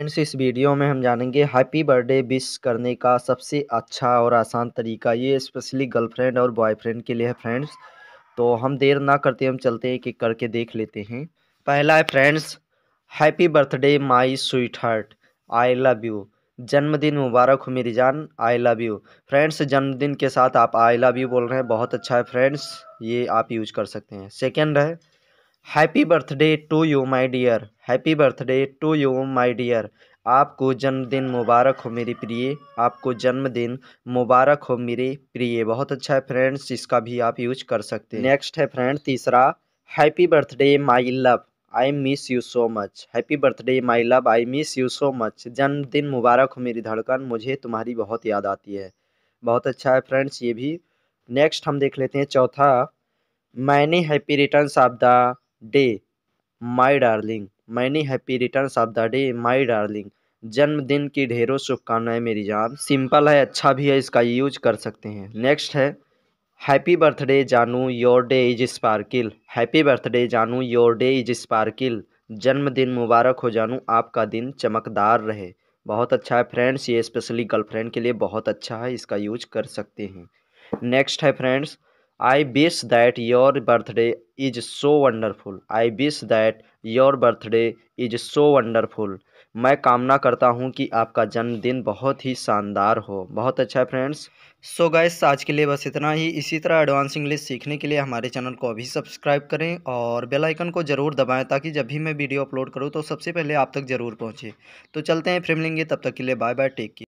friends इस video में हम जानेंगे हैप्पी बर्थडे विश करने का सबसे अच्छा और आसान तरीका ये स्पेशली गर्लफ्रेंड और बॉयफ्रेंड के लिए है फ्रेंड्स तो हम देर ना करते हम चलते हैं कि करके देख लेते हैं पहला है friends happy birthday my sweetheart I love you जन्मदिन मुबारक हो मेरी जान आई लव यू फ्रेंड्स जन्मदिन के साथ आप आई लव यू बोल रहे हैं बहुत अच्छा है फ्रेंड्स ये आप यूज कर सकते हैं सेकेंड है happy birthday to you my dear happy birthday to you my dear आपको जन्मदिन मुबारक हो मेरे प्रिय आपको जन्मदिन मुबारक हो मेरे प्रिय बहुत अच्छा है फ्रेंड्स इसका भी आप यूज कर सकते हैं नेक्स्ट है फ्रेंड तीसरा happy birthday my love I miss you so much happy birthday my love I miss you so much जन्मदिन मुबारक हो मेरी धड़कन मुझे तुम्हारी बहुत याद आती है बहुत अच्छा है फ्रेंड्स ये भी नेक्स्ट हम देख लेते हैं चौथा मैंने happy returns of the day my darling many happy returns of the day my darling जन्मदिन की ढेरों शुभकामनाएं मेरी जान सिंपल है अच्छा भी है इसका यूज कर सकते हैं नेक्स्ट है हैप्पी बर्थडे जानू your day is sparkle happy birthday जानू योर डे इज स्पार्किल जन्मदिन मुबारक हो जानू आपका दिन चमकदार रहे बहुत अच्छा है फ्रेंड्स ये स्पेशली गर्लफ्रेंड के लिए बहुत अच्छा है इसका यूज कर सकते हैं नेक्स्ट है friends I wish that your birthday is so wonderful I wish that your birthday is so wonderful मैं कामना करता हूँ कि आपका जन्मदिन बहुत ही शानदार हो बहुत अच्छा है फ्रेंड्स सो गाइस आज के लिए बस इतना ही इसी तरह एडवांस इंग्लिश सीखने के लिए हमारे चैनल को अभी सब्सक्राइब करें और बेल आइकन को ज़रूर दबाएं ताकि जब भी मैं वीडियो अपलोड करूँ तो सबसे पहले आप तक ज़रूर पहुँचे तो चलते हैं फिर मिलेंगे तब तक के लिए बाय बाय टेक केयर